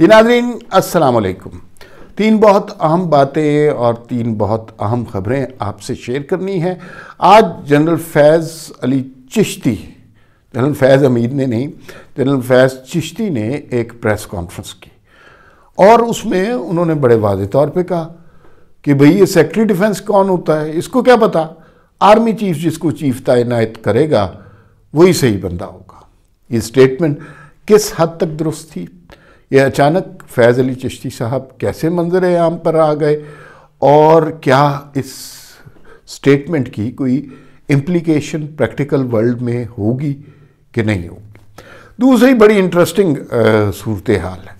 जी नाजरीन असलकुम तीन बहुत अहम बातें और तीन बहुत अहम खबरें आपसे शेयर करनी हैं आज जनरल फैज़ अली चिश्ती जनरल फैज़ अमीर ने नहीं जनरल फैज़ चिश्ती ने एक प्रेस कॉन्फ्रेंस की और उसमें उन्होंने बड़े वाज तौर पे कहा कि भई ये सेक्रेटरी डिफेंस कौन होता है इसको क्या पता आर्मी चीफ जिसको चीफ तैनात करेगा वही सही बंदा होगा ये स्टेटमेंट किस हद तक दुरुस्त थी ये अचानक फैज़ अली चिश्ती साहब कैसे मंजर आम पर आ गए और क्या इस स्टेटमेंट की कोई इम्प्लीकेशन प्रैक्टिकल वर्ल्ड में होगी कि नहीं होगी दूसरी बड़ी इंटरेस्टिंग सूरत हाल है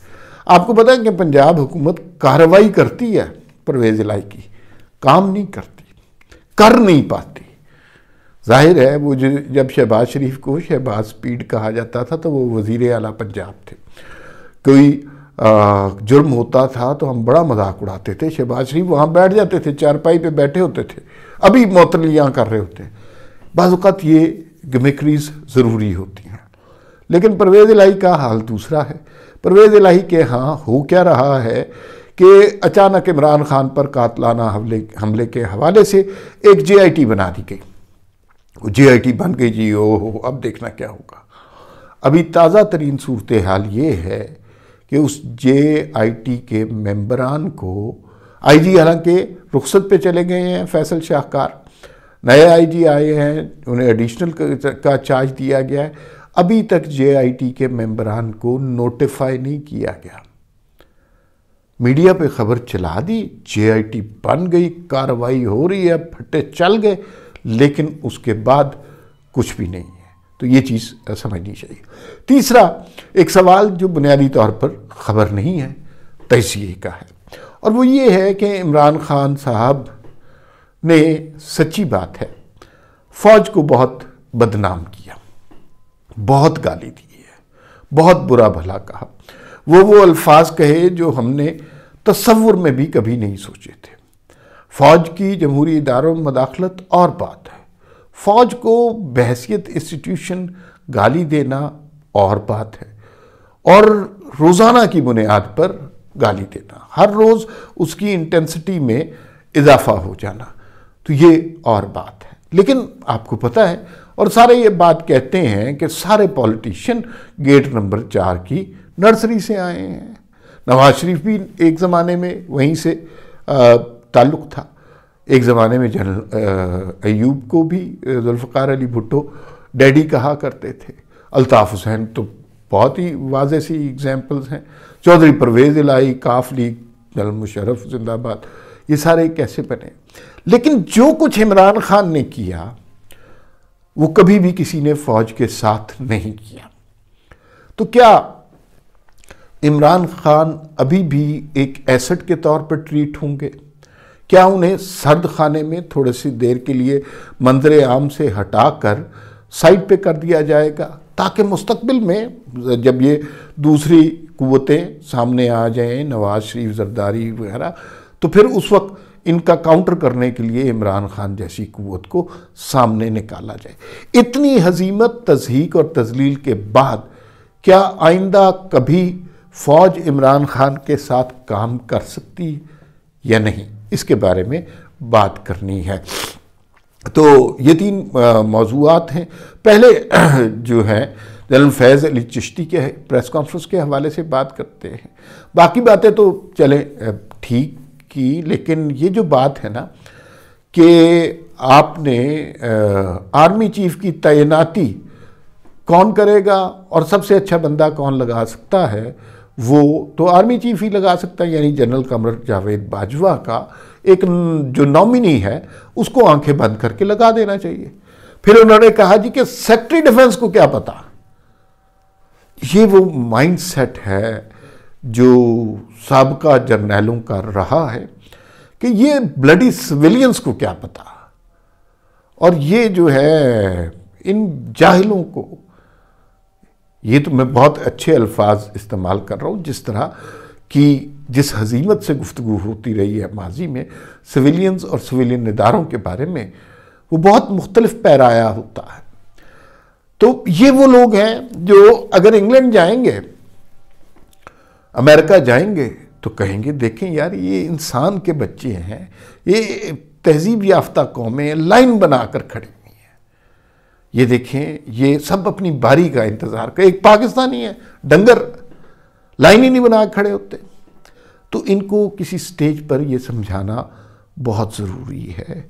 आपको पता है कि पंजाब हुकूमत कार्रवाई करती है परवेज़ की काम नहीं करती कर नहीं पाती जाहिर है वो जब शहबाज शरीफ को शहबाज स्पीड कहा जाता था तो वो वज़ी अला पंजाब थे कोई जुर्म होता था तो हम बड़ा मजाक उड़ाते थे शहबाज शरीफ वहाँ बैठ जाते थे चारपाई पे बैठे होते थे अभी मोतलियाँ कर रहे होते हैं बाज़ात ये गमिक्रीज ज़रूरी होती हैं लेकिन परवेज़ इलाही का हाल दूसरा है परवेज़ इलाही के यहाँ हो क्या रहा है कि अचानक इमरान खान पर कातलाना हमले हमले के हवाले से एक टी बना दी गई जे आई टी बन गई जी ओ हो अब देखना क्या होगा अभी ताज़ा तरीन सूरत हाल ये है कि उस जे आई टी के मेम्बरान को आई जी हालांकि रुख्सत पे चले गए हैं फैसल शाहकार नए आई जी आए हैं उन्हें एडिशनल का चार्ज दिया गया है अभी तक जे आई टी के मेम्बरान को नोटिफाई नहीं किया गया मीडिया पे खबर चला दी जे आई टी बन गई कार्रवाई हो रही है फटे चल गए लेकिन उसके बाद कुछ भी नहीं तो ये चीज़ समझनी चाहिए तीसरा एक सवाल जो बुनियादी तौर पर ख़बर नहीं है तजिए का है और वो ये है कि इमरान ख़ान साहब ने सच्ची बात है फ़ौज को बहुत बदनाम किया बहुत गाली दी है बहुत बुरा भला कहा वो वो अल्फाज कहे जो हमने तस्वुर में भी कभी नहीं सोचे थे फ़ौज की जमहूरी इदारों में मदाखलत और बात है फौज को बहसीत इंस्टीट्यूशन गाली देना और बात है और रोज़ाना की बुनियाद पर गाली देना हर रोज़ उसकी इंटेंसिटी में इजाफा हो जाना तो ये और बात है लेकिन आपको पता है और सारे ये बात कहते हैं कि सारे पॉलिटिशियन गेट नंबर चार की नर्सरी से आए हैं नवाज शरीफ भी एक ज़माने में वहीं से ताल्लुक़ था एक ज़माने में जनरल अयूब को भी जुल्फ़ार अली भुट्टो डैडी कहा करते थे अल्ताफ़ हुसैन तो बहुत ही वाज सी एग्ज़ाम्पल्स हैं चौधरी परवेज़ इलाई काफ लीग जनरल मुशरफ जिंदाबाद ये सारे कैसे बने लेकिन जो कुछ इमरान खान ने किया वो कभी भी किसी ने फ़ौज के साथ नहीं किया तो क्या इमरान खान अभी भी एक एसेट के तौर पर ट्रीट होंगे क्या उन्हें सर्द खाने में थोड़ी सी देर के लिए मंजर आम से हटाकर साइड पे कर दिया जाएगा ताकि मुस्तबिल में जब ये दूसरी कुतें सामने आ जाएं नवाज शरीफ जरदारी वगैरह तो फिर उस वक्त इनका काउंटर करने के लिए इमरान खान जैसी कुत को सामने निकाला जाए इतनी हजीमत तजहीक और तजलील के बाद क्या आइंदा कभी फ़ौज इमरान खान के साथ काम कर सकती या नहीं इसके बारे में बात करनी है तो ये तीन मौजूद हैं पहले जो है जनरल फैज़ अली चिश्ती के प्रेस कॉन्फ्रेंस के हवाले से बात करते हैं बाकी बातें तो चले ठीक की लेकिन ये जो बात है ना कि आपने आर्मी चीफ़ की तैनाती कौन करेगा और सबसे अच्छा बंदा कौन लगा सकता है वो तो आर्मी चीफ ही लगा सकता है यानी जनरल कमर जावेद बाजवा का एक जो नॉमिनी है उसको आंखें बंद करके लगा देना चाहिए फिर उन्होंने कहा जी कि सेक्रेटरी डिफेंस को क्या पता ये वो माइंडसेट है जो सबका जर्नैलों का रहा है कि ये ब्लडी सिविलियंस को क्या पता और ये जो है इन जाहिलों को ये तो मैं बहुत अच्छे अल्फाज इस्तेमाल कर रहा हूँ जिस तरह कि जिस हजीमत से गुफ्तु होती रही है माजी में सिविलियंस और सिविलियन इदारों के बारे में वो बहुत मुख्तलिफ पैराया होता है तो ये वो लोग हैं जो अगर इंग्लैंड जाएंगे अमेरिका जाएंगे तो कहेंगे देखें यार ये इंसान के बच्चे हैं ये तहजीब याफ्ता कौमें लाइन बना कर खड़े ये देखें ये सब अपनी बारी का इंतज़ार कर एक पाकिस्तानी है डंगर लाइन ही नहीं बना खड़े होते तो इनको किसी स्टेज पर ये समझाना बहुत ज़रूरी है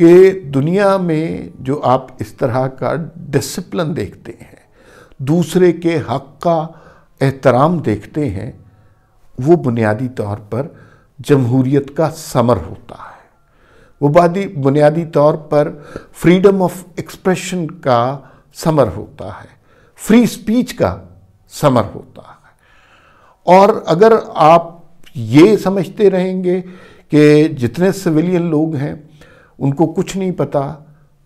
कि दुनिया में जो आप इस तरह का डिसिप्लिन देखते हैं दूसरे के हक का एहतराम देखते हैं वो बुनियादी तौर पर जमहूरीत का समर होता है वो बुनियादी तौर पर फ्रीडम ऑफ एक्सप्रेशन का समर होता है फ्री स्पीच का समर होता है और अगर आप ये समझते रहेंगे कि जितने सिविलियन लोग हैं उनको कुछ नहीं पता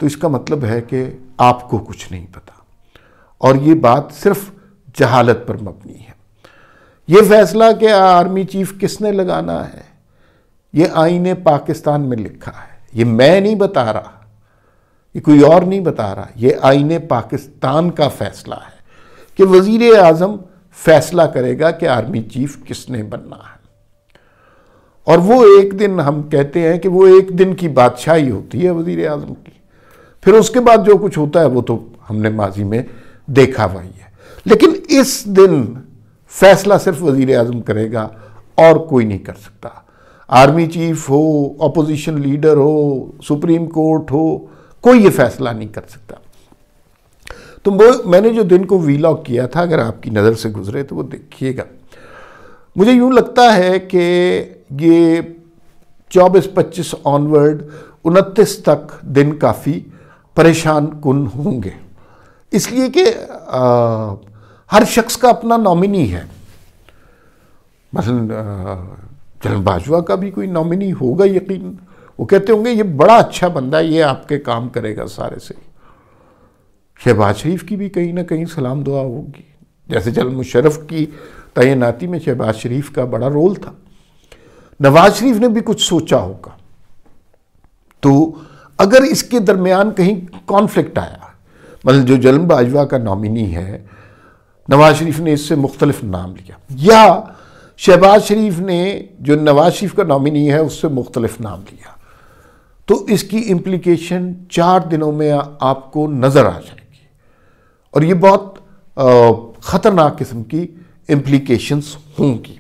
तो इसका मतलब है कि आपको कुछ नहीं पता और ये बात सिर्फ जहालत पर मबनी है ये फैसला कि आर्मी चीफ किसने लगाना है ये आईने पाकिस्तान में लिखा है ये मैं नहीं बता रहा ये कोई और नहीं बता रहा ये आईने पाकिस्तान का फैसला है कि वजीर आजम फैसला करेगा कि आर्मी चीफ किसने बनना है और वो एक दिन हम कहते हैं कि वो एक दिन की बादशाही होती है वजीर आजम की फिर उसके बाद जो कुछ होता है वो तो हमने माजी में देखा वही है लेकिन इस दिन फैसला सिर्फ वजीर आजम करेगा और कोई नहीं कर सकता आर्मी चीफ हो अपोजिशन लीडर हो सुप्रीम कोर्ट हो कोई ये फैसला नहीं कर सकता तो वो मैंने जो दिन को वीलॉग किया था अगर आपकी नज़र से गुजरे तो वो देखिएगा मुझे यूँ लगता है कि ये चौबीस पच्चीस ऑनवर्ड उनतीस तक दिन काफ़ी परेशान कुन होंगे इसलिए कि हर शख्स का अपना नॉमिनी है मसलन चरण बाजवा का भी कोई नॉमिनी होगा यकीन वो कहते होंगे ये बड़ा अच्छा बंदा ये आपके काम करेगा सारे से शहबाज शरीफ की भी कहीं ना कहीं सलाम दुआ होगी जैसे जल मुशरफ की तैनाती में शहबाज शरीफ का बड़ा रोल था नवाज शरीफ ने भी कुछ सोचा होगा तो अगर इसके दरमियान कहीं कॉन्फ्लिक्ट आया मतलब जो जलम बाजवा का नॉमिनी है नवाज शरीफ ने इससे मुख्तलिफ नाम लिया या शहबाज शरीफ ने जो नवाज शरीफ का नॉमिनी है उससे मुख्तलिफ नाम लिया तो इसकी इम्प्लीकेशन चार दिनों में आ, आपको नज़र आ जाएगी और ये बहुत ख़तरनाक किस्म की इम्प्लीकेशंस होंगी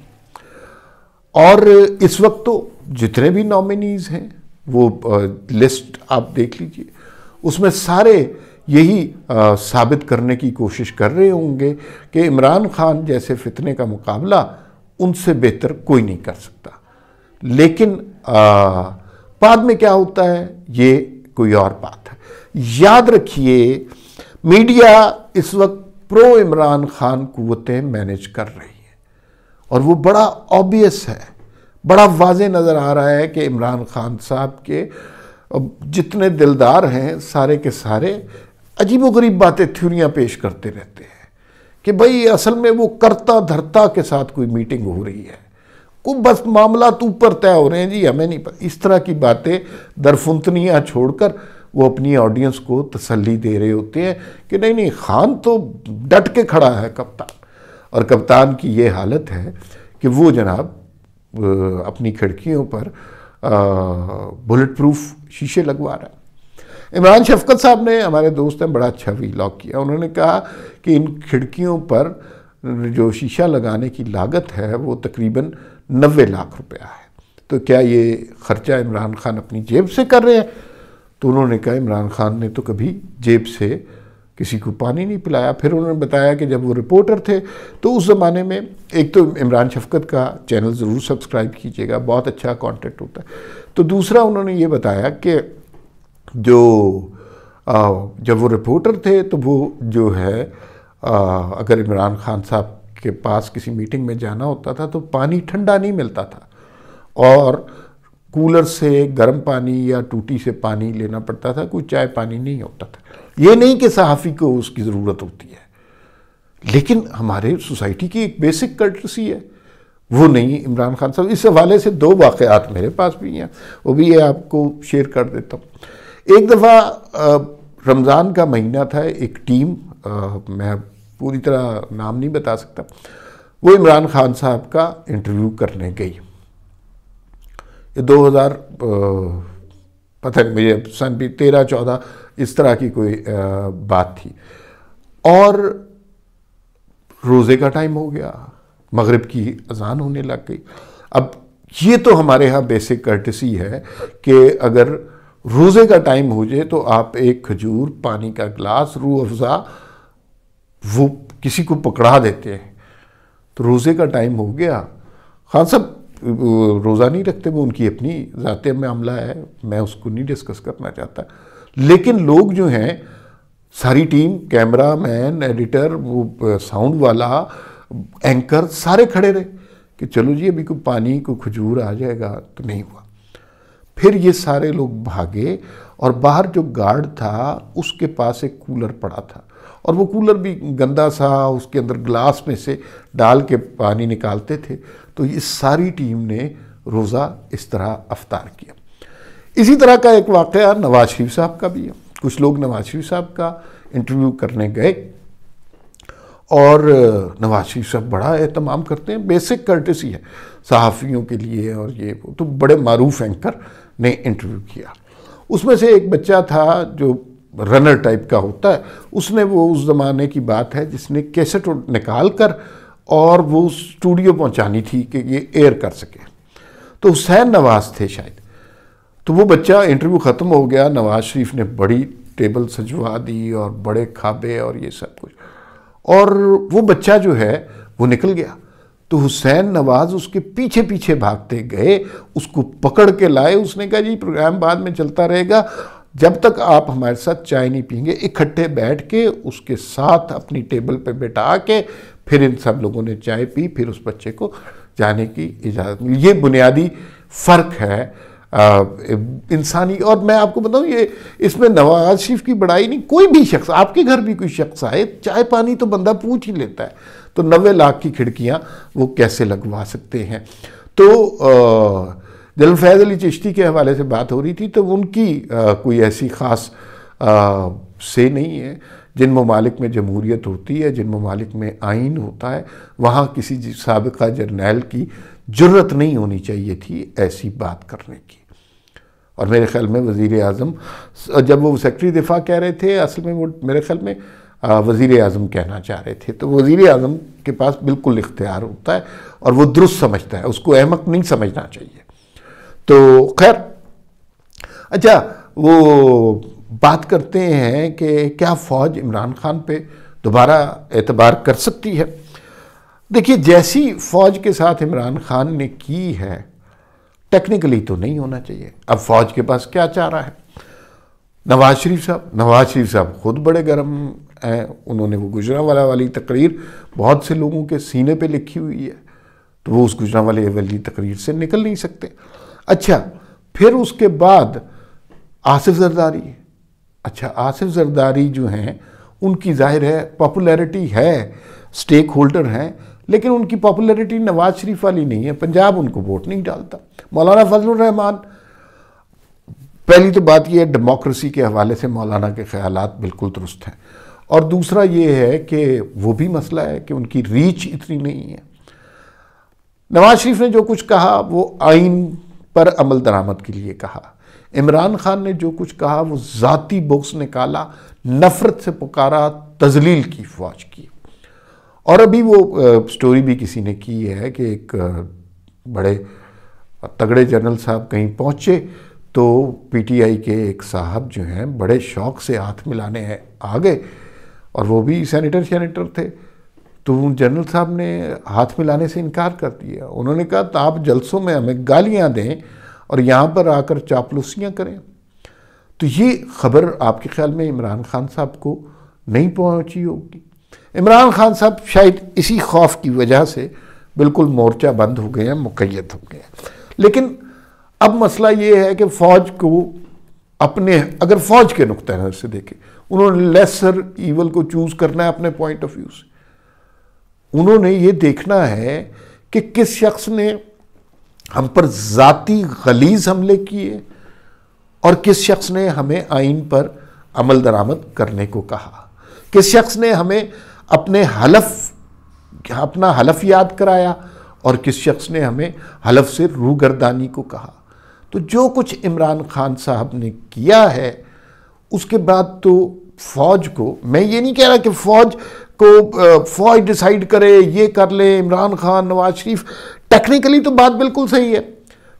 और इस वक्त तो जितने भी नॉमिनीज़ हैं वो आ, लिस्ट आप देख लीजिए उसमें सारे यही आ, साबित करने की कोशिश कर रहे होंगे कि इमरान खान जैसे फितने का मुकाबला उनसे बेहतर कोई नहीं कर सकता लेकिन बाद में क्या होता है ये कोई और बात है याद रखिए मीडिया इस वक्त प्रो इमरान खान कुतें मैनेज कर रही है और वो बड़ा ऑबियस है बड़ा वाज नज़र आ रहा है कि इमरान खान साहब के जितने दिलदार हैं सारे के सारे अजीबोगरीब बातें थ्योरियाँ पेश करते रहते हैं कि भाई असल में वो करता धरता के साथ कोई मीटिंग हो रही है को बस मामला तो ऊपर तय हो रहे हैं जी हमें नहीं पता इस तरह की बातें दरफुंतनियाँ छोड़कर वो अपनी ऑडियंस को तसल्ली दे रहे होते हैं कि नहीं नहीं खान तो डट के खड़ा है कप्तान और कप्तान की ये हालत है कि वो जनाब अपनी खिड़कियों पर बुलेट प्रूफ शीशे लगवा रहा है इमरान शफकत साहब ने हमारे दोस्त ने बड़ा अच्छा वीलॉग किया उन्होंने कहा कि इन खिड़कियों पर जो शीशा लगाने की लागत है वो तकरीबन नबे लाख रुपया है तो क्या ये ख़र्चा इमरान खान अपनी जेब से कर रहे हैं तो उन्होंने कहा इमरान खान ने तो कभी जेब से किसी को पानी नहीं पिलाया फिर उन्होंने बताया कि जब वो रिपोर्टर थे तो उस ज़माने में एक तो इमरान शफकत का चैनल ज़रूर सब्सक्राइब कीजिएगा बहुत अच्छा कंटेंट होता है तो दूसरा उन्होंने ये बताया कि जो आ, जब वो रिपोर्टर थे तो वो जो है आ, अगर इमरान खान साहब के पास किसी मीटिंग में जाना होता था तो पानी ठंडा नहीं मिलता था और कूलर से गर्म पानी या टूटी से पानी लेना पड़ता था कोई चाय पानी नहीं होता था ये नहीं कि सहाफ़ी को उसकी ज़रूरत होती है लेकिन हमारे सोसाइटी की एक बेसिक कल्टसी है वो नहीं इमरान खान साहब इस हवाले से दो वाक़ात मेरे पास भी हैं वो भी ये आपको शेयर कर देता हूँ एक दफ़ा रमज़ान का महीना था एक टीम आ, मैं पूरी तरह नाम नहीं बता सकता वो इमरान खान साहब का इंटरव्यू करने गई ये दो हज़ार पता नहीं मुझे सन भी तेरह चौदह इस तरह की कोई आ, बात थी और रोज़े का टाइम हो गया मगरब की अजान होने लग गई अब ये तो हमारे यहाँ बेसिक कर्टसी है कि अगर रोज़े का टाइम हो जाए तो आप एक खजूर पानी का गिलास रू अफज़ा वो किसी को पकड़ा देते हैं तो रोज़े का टाइम हो गया खान हाँ, साहब रोज़ा नहीं रखते वो उनकी अपनी ज़ाते में अमला है मैं उसको नहीं डिस्कस करना चाहता लेकिन लोग जो हैं सारी टीम कैमरा मैन एडिटर वो साउंड वाला एंकर सारे खड़े रहे कि चलो जी अभी को पानी को खजूर आ जाएगा तो नहीं हुआ फिर ये सारे लोग भागे और बाहर जो गार्ड था उसके पास एक कूलर पड़ा था और वो कूलर भी गंदा सा उसके अंदर ग्लास में से डाल के पानी निकालते थे तो इस सारी टीम ने रोज़ा इस तरह अफ्तार किया इसी तरह का एक वाक़ नवाज शरीफ साहब का भी है कुछ लोग नवाज शरीफ साहब का इंटरव्यू करने गए और नवाज शरीफ साहब बड़ा एहतमाम करते हैं बेसिक कर्टिस है सहाफ़ियों के लिए और ये तो बड़े मरूफ एंकर ने इंटरव्यू किया उसमें से एक बच्चा था जो रनर टाइप का होता है उसने वो उस ज़माने की बात है जिसने कैसेट निकाल कर और वो स्टूडियो पहुंचानी थी कि ये एयर कर सके तो हुसैन नवाज़ थे शायद तो वो बच्चा इंटरव्यू ख़त्म हो गया नवाज़ शरीफ ने बड़ी टेबल सजवा दी और बड़े खाबे और ये सब कुछ और वो बच्चा जो है वो निकल गया तो हुसैन नवाज उसके पीछे पीछे भागते गए उसको पकड़ के लाए उसने कहा जी प्रोग्राम बाद में चलता रहेगा जब तक आप हमारे साथ चाय नहीं पियेंगे इकट्ठे बैठ के उसके साथ अपनी टेबल पे बैठा के फिर इन सब लोगों ने चाय पी फिर उस बच्चे को जाने की इजाज़त मिली ये बुनियादी फ़र्क है इंसानी और मैं आपको बताऊं ये इसमें नवाज शरीफ की बड़ाई नहीं कोई भी शख्स आपके घर भी कोई शख्स आए चाय पानी तो बंदा पूछ ही लेता है तो नब्बे लाख की खिड़कियाँ वो कैसे लगवा सकते हैं तो जनरल फैज़ अली चिश्ती के हवाले से बात हो रही थी तो उनकी आ, कोई ऐसी ख़ास से नहीं है जिन ममालिक में जमहूरियत होती है जिन ममालिक में आइन होता है वहाँ किसी सबका जर्नैल की जरूरत नहीं होनी चाहिए थी ऐसी बात करने की और मेरे ख्याल में वज़ी अजम जब वो सेक्रटरी दिफा कह रहे थे असल में वो मेरे ख्याल में वज़ी अजम कहना चाह रहे थे तो वज़ी अजम के पास बिल्कुल इख्तियार होता है और वह दुरुस्त समझता है उसको अहमक नहीं समझना चाहिए तो खैर अच्छा वो बात करते हैं कि क्या फ़ौज इमरान खान पर दोबारा एतबार कर सकती है देखिए जैसी फ़ौज के साथ इमरान खान ने की है टेक्निकली तो नहीं होना चाहिए अब फ़ौज के पास क्या चाह रहा है नवाज शरीफ साहब नवाज शरीफ साहब खुद बड़े गर्म हैं उन्होंने वो गुजरा वाला वाली तकरीर बहुत से लोगों के सीने पे लिखी हुई है तो वो उस गुजरा वाले वाली तकरीर से निकल नहीं सकते अच्छा फिर उसके बाद आसिफ जरदारी अच्छा आसिफ जरदारी जो हैं उनकी जाहिर है पॉपुलैरिटी है स्टेक होल्डर हैं लेकिन उनकी पॉपुलैरिटी नवाज शरीफ वाली नहीं है पंजाब उनको वोट नहीं डालता मौलाना फजलरहमान पहली तो बात यह है डेमोक्रेसी के हवाले से मौलाना के ख्याल बिल्कुल दुरुस्त हैं और दूसरा ये है कि वो भी मसला है कि उनकी रीच इतनी नहीं है नवाज शरीफ ने जो कुछ कहा वो आइन पर अमल दरामद के लिए कहा इमरान खान ने जो कुछ कहा वो ज़ाती बोक्स निकाला नफ़रत से पुकारा तजलील की फौज की और अभी वो आ, स्टोरी भी किसी ने की है कि एक बड़े तगड़े जनरल साहब कहीं पहुँचे तो पीटीआई के एक साहब जो हैं बड़े शौक से हाथ मिलाने आ गए और वो भी सेनेटर सेनेटर थे तो जनरल साहब ने हाथ मिलाने से इनकार कर दिया उन्होंने कहा तो आप जलसों में हमें गालियाँ दें और यहाँ पर आकर चापलूसियाँ करें तो ये खबर आपके ख्याल में इमरान खान साहब को नहीं पहुँची होगी इमरान खान साहब शायद इसी खौफ की वजह से बिल्कुल मोर्चा बंद हो गए हैं मुकैद हो गए हैं लेकिन अब मसला ये है कि फ़ौज को अपने अगर फौज के नुकते नज़र से देखें उन्होंने लेसर ईवल को चूज़ करना है अपने पॉइंट ऑफ व्यू से उन्होंने ये देखना है कि किस शख्स ने हम पर ज़ाती गलीज हमले किए और किस शख्स ने हमें आइन पर अमल दरामद करने को कहा किस शख्स ने हमें अपने हलफ अपना हलफ याद कराया और किस शख्स ने हमें हलफ से रूगरदानी को कहा तो जो कुछ इमरान खान साहब ने किया है उसके बाद तो फौज को मैं ये नहीं कह रहा कि फौज को फौज डिसाइड करे ये कर ले इमरान खान नवाज शरीफ टेक्निकली तो बात बिल्कुल सही है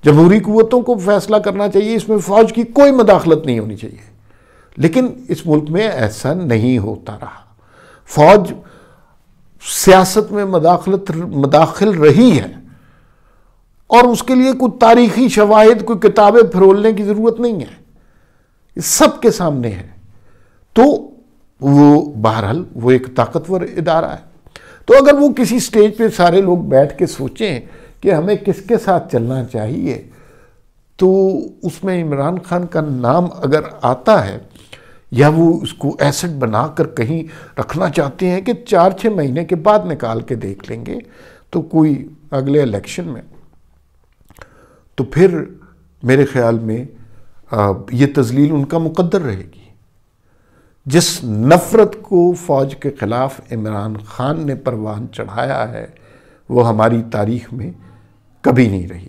जमहूरी कुतों को फैसला करना चाहिए इसमें फौज की कोई मदाखलत नहीं होनी चाहिए लेकिन इस मुल्क में ऐसा नहीं होता रहा फौज सियासत में मदाखलत मदाखिल रही है और उसके लिए कोई तारीखी शवाहद कोई किताबें फिरोलने की ज़रूरत नहीं है सब के सामने है तो वो बहरहाल वो एक ताकतवर इदारा है तो अगर वो किसी स्टेज पे सारे लोग बैठ के सोचें कि हमें किसके साथ चलना चाहिए तो उसमें इमरान खान का नाम अगर आता है या वो उसको एसेट बनाकर कहीं रखना चाहते हैं कि चार छः महीने के बाद निकाल के देख लेंगे तो कोई अगले इलेक्शन में तो फिर मेरे ख्याल में ये तजलील उनका मुकद्दर रहेगी जिस नफ़रत को फ़ौज के ख़िलाफ़ इमरान ख़ान ने परवान चढ़ाया है वो हमारी तारीख में कभी नहीं रही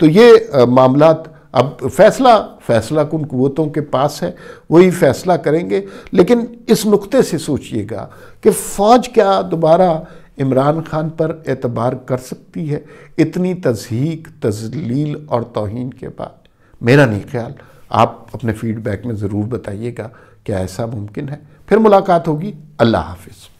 तो ये मामला अब फैसला फैसला कुन कुतों के पास है वही फैसला करेंगे लेकिन इस नुक्ते से सोचिएगा कि फ़ौज क्या दोबारा इमरान खान पर एतबार कर सकती है इतनी तजहीक तजलील और तोहन के बाद मेरा नहीं ख्याल आप अपने फीडबैक में ज़रूर बताइएगा क्या ऐसा मुमकिन है फिर मुलाकात होगी अल्लाह हाफिज़